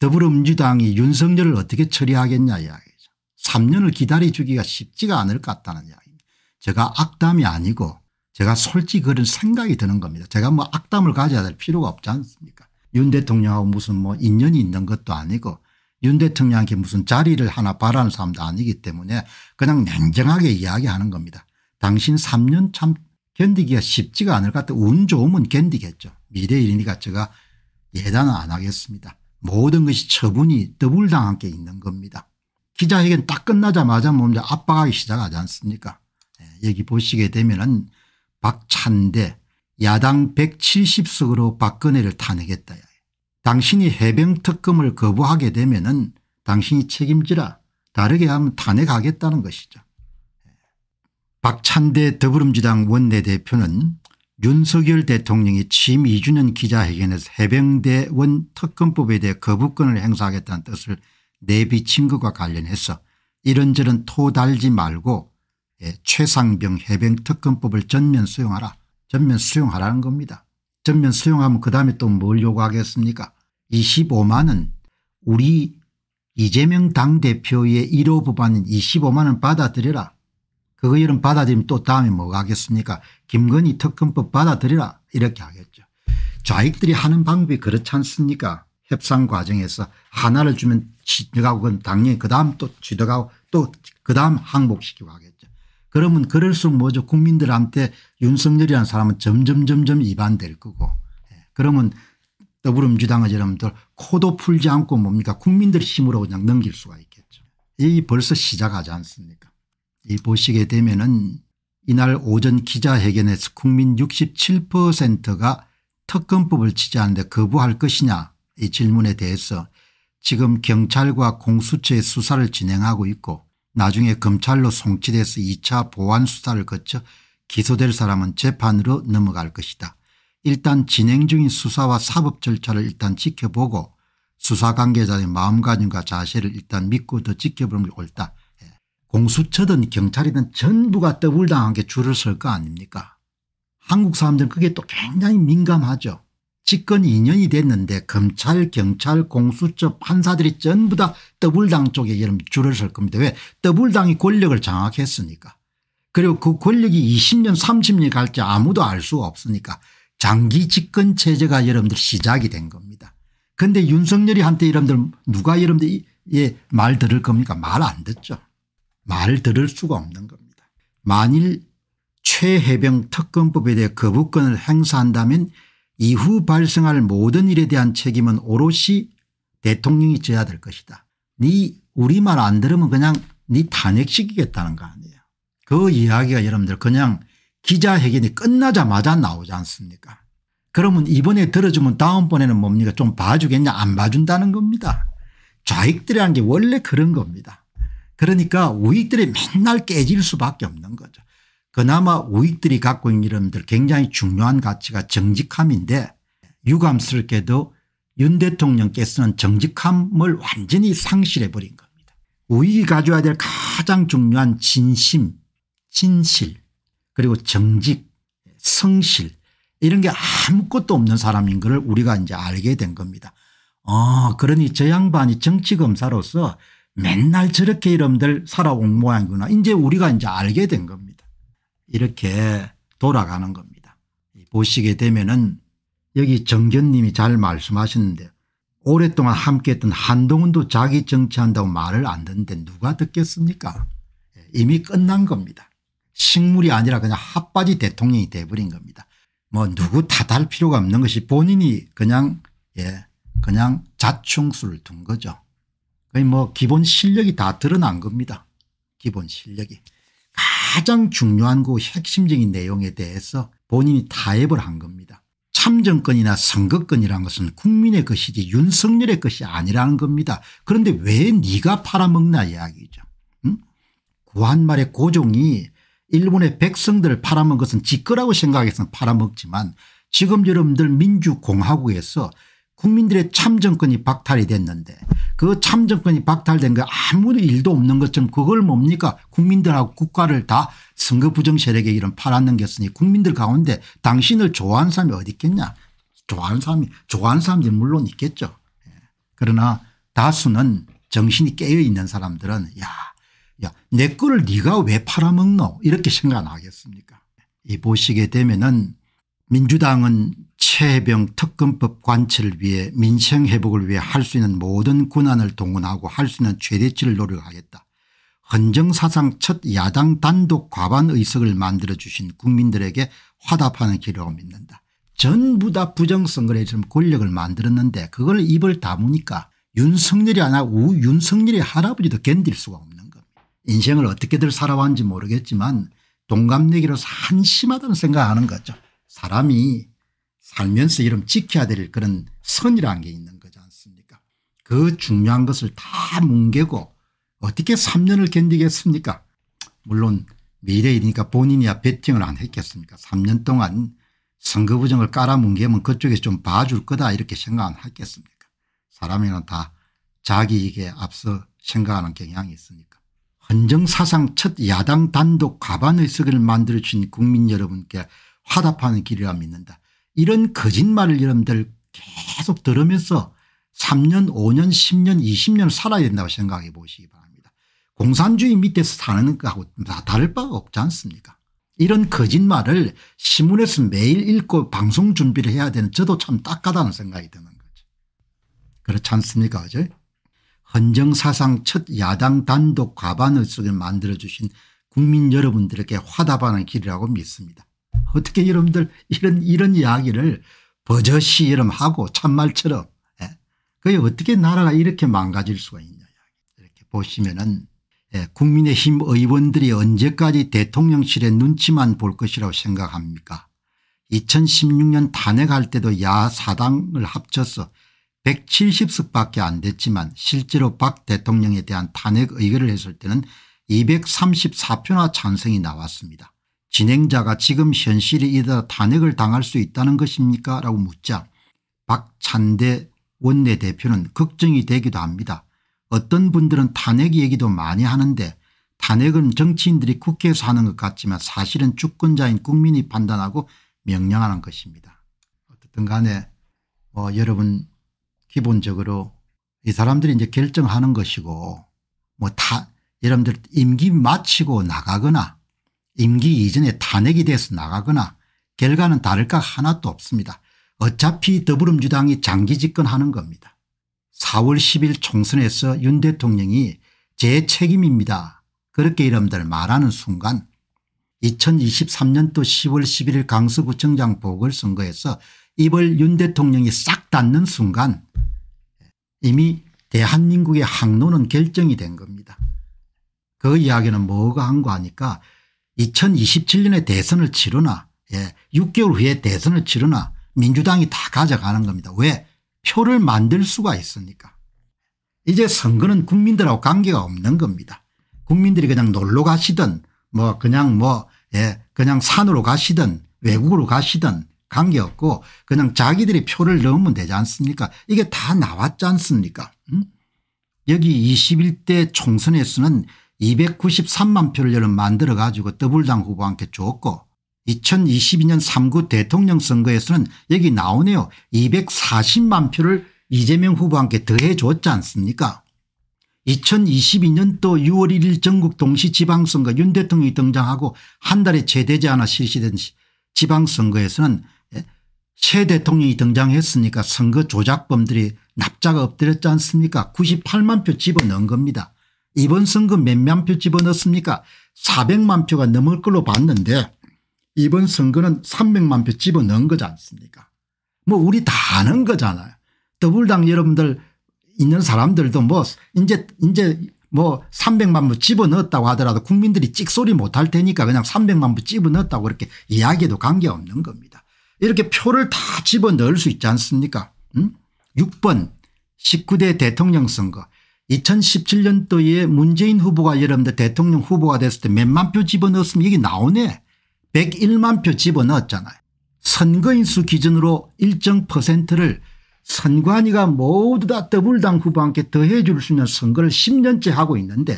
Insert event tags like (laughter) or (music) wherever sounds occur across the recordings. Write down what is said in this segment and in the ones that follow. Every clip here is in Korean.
더불어민주당이 윤석열을 어떻게 처리하겠냐 이야기죠. 3년을 기다려주기가 쉽지가 않을 것 같다는 이야기입니다. 제가 악담이 아니고 제가 솔직히 그런 생각이 드는 겁니다. 제가 뭐 악담을 가져야 될 필요가 없지 않습니까 윤 대통령하고 무슨 뭐 인연이 있는 것도 아니고 윤 대통령한테 무슨 자리를 하나 바라는 사람도 아니기 때문에 그냥 냉정하게 이야기하는 겁니다. 당신 3년 참 견디기가 쉽지가 않을 것 같아. 운 좋으면 견디겠죠. 미래일이니까 제가 예단을안 하겠습니다. 모든 것이 처분이 더블당한 게 있는 겁니다. 기자회견 딱 끝나자마자 뭐이 압박하기 시작하지 않습니까 예, 여기 보시게 되면 은 박찬대 야당 170석으로 박근혜를 탄핵했다. 당신이 해병특검을 거부하게 되면 은 당신이 책임지라 다르게 하면 탄핵하겠다는 것이죠. 예. 박찬대 더불어민주당 원내대표는 윤석열 대통령이 취임 2주년 기자회견에서 해병대원 특검법에 대해 거부권을 행사하겠다는 뜻을 내비친 것과 관련해서 이런저런 토달지 말고 예, 최상병 해병특검법을 전면 수용하라 전면 수용하라는 겁니다. 전면 수용하면 그다음에 또 뭘 요구하겠습니까 25만은 우리 이재명 당대표의 1호 법안인 25만은 받아들여라 그거 이름 받아들이면 또 다음에 뭐가 하겠습니까 김건희 특검법 받아들이라 이렇게 하겠죠. 좌익들이 하는 방법이 그렇지 않습니까 협상 과정에서 하나를 주면 취득하고 그건 당연히 그다음 또 취득하고 또 그다음 항복시키고 하겠죠. 그러면 그럴수록 뭐죠 국민들한테 윤석열이라는 사람은 점점 점점 이반될 거고 예, 그러면 더불어민주당의 여러분들 코도 풀지 않고 뭡니까 국민들 힘으로 그냥 넘길 수가 있겠죠. 이 벌써 시작하지 않습니까 이 보시게 되면은 이날 오전 기자회견에서 국민 67%가 특검법을 지지하는데 거부할 것이냐 이 질문에 대해서 지금 경찰과 공수처의 수사를 진행하고 있고 나중에 검찰로 송치돼서 2차 보안 수사를 거쳐 기소될 사람은 재판으로 넘어갈 것이다. 일단 진행 중인 수사와 사법 절차를 일단 지켜보고 수사 관계자의 마음가짐과 자세를 일단 믿고 더 지켜보는 게 옳다. 공수처든 경찰이든 전부가 더블당한 게 줄을 설 거 아닙니까 한국 사람들은 그게 또 굉장히 민감하죠. 집권 2년이 됐는데 검찰 경찰 공수처 판사들이 전부 다 더블당 쪽에 여름 줄을 설 겁니다. 왜 더블당이 권력을 장악했으니까 그리고 그 권력이 20년 30년 갈지 아무도 알 수가 없으니까 장기 집권 체제가 여러분들 시작이 된 겁니다. 그런데 윤석열이 한테 여러분들 누가 여러분들 예, 말 들을 겁니까 말 안 듣죠. 말 들을 수가 없는 겁니다. 만일 최해병 특검법에 대해 거부권을 행사한다면 이후 발생할 모든 일에 대한 책임은 오롯이 대통령이 져야 될 것이다. 네 우리 말안 들으면 그냥 네 탄핵시키겠다는 거 아니에요. 그 이야기가 여러분들 그냥 기자회견이 끝나자마자 나오지 않습니까 그러면 이번에 들어주면 다음번에는 뭡니까 좀 봐주겠냐 안 봐준다는 겁니다. 좌익들이라는 게 원래 그런 겁니다. 그러니까 우익들이 맨날 깨질 수밖에 없는 거죠. 그나마 우익들이 갖고 있는 이름들 굉장히 중요한 가치가 정직함인데 유감스럽게도 윤 대통령께서는 정직함을 완전히 상실해버린 겁니다. 우익이 가져야 될 가장 중요한 진심 진실 그리고 정직 성실 이런 게 아무것도 없는 사람인 걸 우리가 이제 알게 된 겁니다. 아 그러니 저 양반이 정치검사로서 맨날 저렇게 이름들 살아온 모양이구나. 이제 우리가 이제 알게 된 겁니다. 이렇게 돌아가는 겁니다. 보시게 되면은 여기 정견님이 잘 말씀하셨는데 오랫동안 함께했던 한동훈도 자기 정치한다고 말을 안 듣는데 누가 듣겠습니까 예, 이미 끝난 겁니다. 식물이 아니라 그냥 핫바지 대통령이 돼버린 겁니다. 뭐 누구 탓할 필요가 없는 것이 본인이 그냥 예 그냥 자충수를 둔 거죠. 거의 뭐 기본 실력이 다 드러난 겁니다. 기본 실력이. 가장 중요한 그 핵심적인 내용에 대해서 본인이 타협을 한 겁니다. 참정권이나 선거권이라는 것은 국민의 것이지 윤석열의 것이 아니라는 겁니다. 그런데 왜 네가 팔아먹나 이야기죠. 응? 구한말의 고종이 일본의 백성들을 팔아먹은 것은 지거라고 생각해서 팔아먹지만 지금 여러분들 민주공화국에서 국민들의 참정권이 박탈이 됐는데 그 참정권이 박탈된 거 아무 일도 없는 것처럼 그걸 뭡니까 국민들하고 국가를 다 선거 부정 세력에 이런 팔아넘겼으니 국민들 가운데 당신을 좋아하는 사람이 어디 있겠냐 좋아하는 사람이 좋아하는 사람들이 물론 있겠죠. 예. 그러나 다수는 정신이 깨어 있는 사람들은 야, 야, 내 거를 네가 왜 팔아먹노 이렇게 생각 안 하겠습니까 이 보시게 되면은 민주당은 최병 특검법 관철을 위해 민생 회복을 위해 할 수 있는 모든 권한을 동원하고 할 수 있는 최대치를 노력하겠다. 헌정사상 첫 야당 단독 과반 의석을 만들어 주신 국민들에게 화답하는 기록을 믿는다. 전부 다부정선거래처 권력을 만들었는데 그걸 입을 다무니까 윤석열이 안 하고 윤석열의 할아버지도 견딜 수가 없는 겁니다. 인생을 어떻게들 살아왔는지 모르겠지만 동갑내기로서 한심하다는 생각하는 거죠. 사람이 살면서 이름 지켜야 될 그런 선이라는 게 있는 거지 않습니까 그 중요한 것을 다 뭉개고 어떻게 3년을 견디겠습니까 물론 미래이니까 본인이야 베팅을 안 했겠습니까 3년 동안 선거부정을 깔아뭉개면 그쪽에 좀 봐줄 거다 이렇게 생각 안 했겠습니까 사람이란 다 자기에게 앞서 생각하는 경향이 있으니까 헌정사상 첫 야당 단독 과반의석을 만들어주신 국민 여러분께 화답하는 길이라 믿는다. 이런 거짓말을 여러분들 계속 들으면서 3년 5년 10년 20년 살아야 된다고 생각해 보시기 바랍니다. 공산주의 밑에서 사는 거하고 다 다를 바가 없지 않습니까 이런 거짓말을 신문에서 매일 읽고 방송 준비를 해야 되는 저도 참 딱하다는 생각이 드는 거죠. 그렇지 않습니까 어제 헌정사상 첫 야당 단독 과반을 속에 만들어주신 국민 여러분들에게 화답하는 길이라고 믿습니다. 어떻게 여러분들 이런 이런 이야기를 버젓이 이름 하고 참말처럼 예. 그게 어떻게 나라가 이렇게 망가질 수가 있냐 이렇게 보시면은 예. 국민의힘 의원들이 언제까지 대통령실에 눈치만 볼 것이라고 생각합니까 2016년 탄핵할 때도 야사당을 합쳐서 170석밖에 안 됐지만 실제로 박 대통령에 대한 탄핵 의결을 했을 때는 234표나 찬성이 나왔습니다. 진행자가 지금 현실에 이르다 탄핵을 당할 수 있다는 것입니까 라고 묻자 박찬대 원내대표는 걱정이 되기도 합니다. 어떤 분들은 탄핵 얘기도 많이 하는데 탄핵은 정치인들이 국회에서 하는 것 같지만 사실은 주권자인 국민이 판단하고 명령하는 것입니다. 어쨌든 간에 뭐 여러분 기본적으로 이 사람들이 이제 결정하는 것이고 뭐 다 여러분들 임기 마치고 나가거나 임기 이전에 탄핵이 돼서 나가거나 결과는 다를 까 하나도 없습니다. 어차피 더불어민주당이 장기 집권하는 겁니다. 4월 10일 총선에서 윤 대통령이 제 책임입니다. 그렇게 이름들 말하는 순간 2023년도 10월 11일 강서구청장 보궐선거에서 입을 윤 대통령이 싹 닫는 순간 이미 대한민국의 항로는 결정이 된 겁니다. 그 이야기는 뭐가 한거 하니까 2027년에 대선을 치르나 예, 6개월 후에 대선을 치르나 민주당이 다 가져가는 겁니다. 왜 표를 만들 수가 있습니까 이제 선거는 국민들하고 관계가 없는 겁니다. 국민들이 그냥 놀러 가시든 뭐 그냥 뭐 예, 그냥 산으로 가시든 외국으로 가시든 관계없고 그냥 자기들이 표를 넣으면 되지 않습니까 이게 다 나왔지 않습니까 여기 21대 총선에서는 293만 표를 여는 만들어 가지고 더블당 후보 함께 줬고 2022년 3구 대통령 선거에서는 여기 나오네요. 240만 표를 이재명 후보한테 더해 줬지 않습니까 2022년 또 6월 1일 전국 동시지방선거 윤 대통령이 등장하고 한 달에 제대지 않아 실시된 지방선거에서는 새 예, 대통령이 등장했으니까 선거 조작범들이 납작 엎드렸지 않습니까 98만 표 집어넣은 겁니다. 이번 선거 몇만 표 집어넣습니까 었 400만 표가 넘을 걸로 봤는데 이번 선거는 300만 표 집어넣은 거지 않습니까 뭐 우리 다 아는 거잖아요. 더불당 여러분들 있는 사람들도 뭐 이제 이제 뭐 300만 부 집어넣었다고 하더라도 국민들이 찍소리 못 할 테니까 그냥 300만 부 집어넣었다고 이렇게 이야기해도 관계없는 겁니다. 이렇게 표를 다 집어넣을 수 있지 않습니까 음? 6번 19대 대통령 선거 2017년도에 문재인 후보가 여러분들 대통령 후보가 됐을 때 몇만 표 집어넣었으면 여기 나오네. 101만 표 집어넣었잖아요. 선거인수 기준으로 일정 퍼센트를 선관위가 모두 다 더블당 후보한테 더해 줄수 있는 선거를 10년째 하고 있는데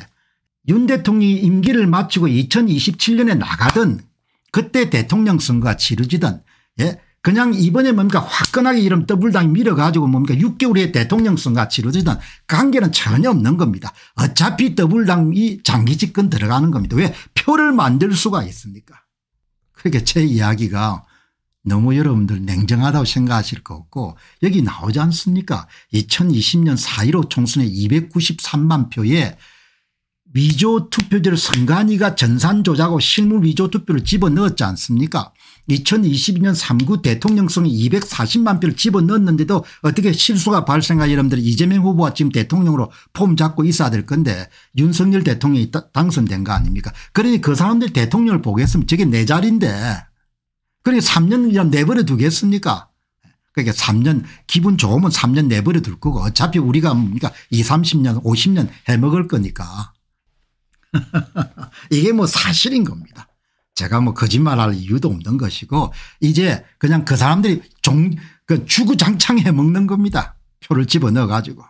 윤 대통령이 임기를 마치고 2027년에 나가든 그때 대통령 선거가 치러지든 예 그냥 이번에 뭡니까 화끈하게 이름 더블당 이 밀어가지고 뭡니까 6개월의 대통령 선거가 치러지던 관계는 전혀 없는 겁니다. 어차피 더블당이 장기 집권 들어가는 겁니다. 왜 표를 만들 수가 있습니까 그렇게 제 이야기가 너무 여러분들 냉정하다고 생각하실 것 같고 여기 나오지 않습니까 2020년 4.15 총선에 293만 표에 위조 투표지를 선관위가 전산 조작하고 실무 위조 투표를 집어넣었지 않습니까 2022년 3구 대통령선에 240만 표를 집어넣었는데도 어떻게 실수가 발생한 여러분들이 이재명 후보가 지금 대통령으로 폼 잡고 있어야 될 건데 윤석열 대통령이 당선된 거 아닙니까 그러니 그 사람들 대통령을 보겠으면 저게 내 자리인데 그러니 3년이나 내버려 두겠습니까 그러니까 3년 기분 좋으면 3년 내버려 둘 거고 어차피 우리가 뭡니까 2 30년 50년 해먹을 거니까 (laughs) 이게 뭐 사실인 겁니다. 제가 뭐 거짓말할 이유도 없는 것이고 이제 그냥 그 사람들이 종, 그 주구장창 해먹는 겁니다. 표를 집어넣어 가지고.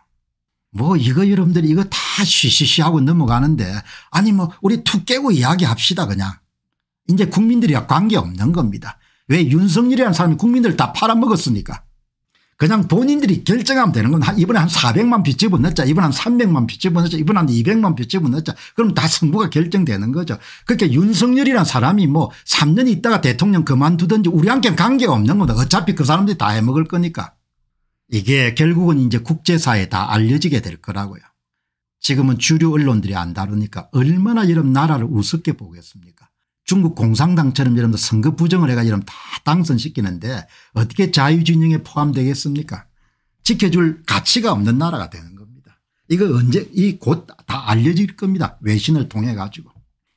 뭐 이거 여러분들 이거 다 쉬쉬쉬 하고 넘어가는데 아니 뭐 우리 툭 깨고 이야기합시다 그냥. 이제 국민들이 관계없는 겁니다. 왜 윤석열이라는 사람이 국민들 다 팔아먹었으니까. 그냥 본인들이 결정하면 되는 건 이번에 한 400만 빚 집어넣자 이번에 한 300만 빚 집어넣자 이번에 한 200만 빚 집어넣자 그럼 다 승부가 결정되는 거죠. 그러니 윤석열이란 사람이 뭐 3년 있다가 대통령 그만두든지 우리한테 관계없는 거다. 어차피 그 사람들이 다 해먹을 거니까. 이게 결국은 이제 국제사회에 다 알려지게 될 거라고요. 지금은 주류 언론들이 안 다루니까 얼마나 이런 나라를 우습게 보겠습니까 중국 공산당처럼 여러분들 선거 부정을 해가지고 여러분 다 당선시키는데 어떻게 자유진영에 포함되겠습니까 지켜줄 가치가 없는 나라가 되는 겁니다. 이거 언제 이 곧 다 알려질 겁니다. 외신을 통해 가지고.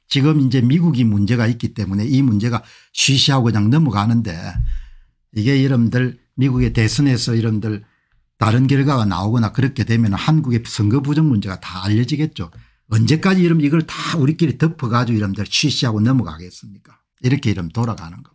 지금 이제 미국이 문제가 있기 때문에 이 문제가 쉬쉬하고 그냥 넘어가는데 이게 이름들 미국의 대선에서 이름들 다른 결과가 나오거나 그렇게 되면 한국의 선거 부정 문제가 다 알려지겠죠. 언제까지 이름 이걸 다 우리끼리 덮어가지고 이름들 취시하고 넘어가겠습니까 이렇게 이름 돌아가는 겁니다.